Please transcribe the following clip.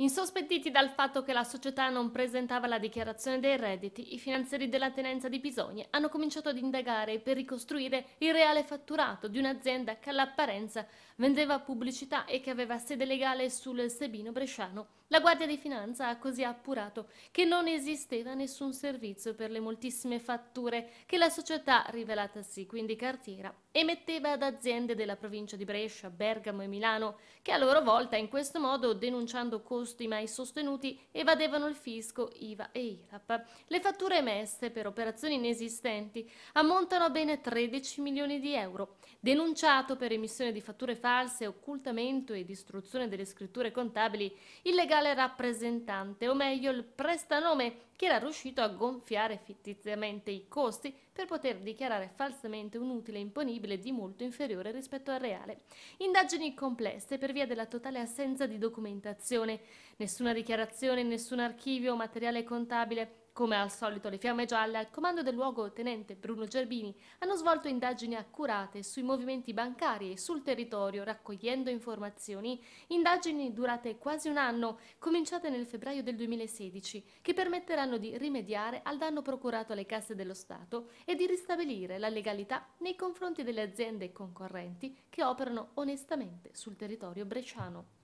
Insospettiti dal fatto che la società non presentava la dichiarazione dei redditi, i finanzieri della tenenza di Bisogne hanno cominciato ad indagare per ricostruire il reale fatturato di un'azienda che all'apparenza vendeva pubblicità e che aveva sede legale sul Sebino Bresciano. La Guardia di Finanza ha così appurato che non esisteva nessun servizio per le moltissime fatture che la società, rivelatasi quindi cartiera, emetteva ad aziende della provincia di Brescia, Bergamo e Milano, che a loro volta in questo modo, denunciando costi busti mai sostenuti evadevano il fisco, IVA e IRAP. Le fatture emesse per operazioni inesistenti ammontano a bene 13 milioni di euro. Denunciato per emissione di fatture false, occultamento e distruzione delle scritture contabili, il legale rappresentante, o meglio il prestanome che era riuscito a gonfiare fittiziamente i costi per poter dichiarare falsamente un utile imponibile di molto inferiore rispetto al reale. Indagini complesse per via della totale assenza di documentazione, Nessuna dichiarazione, nessun archivio, o materiale contabile. Come al solito le fiamme gialle al comando del luogo tenente Bruno Gerbini hanno svolto indagini accurate sui movimenti bancari e sul territorio raccogliendo informazioni, indagini durate quasi un anno, cominciate nel febbraio del 2016, che permetteranno di rimediare al danno procurato alle casse dello Stato e di ristabilire la legalità nei confronti delle aziende concorrenti che operano onestamente sul territorio bresciano.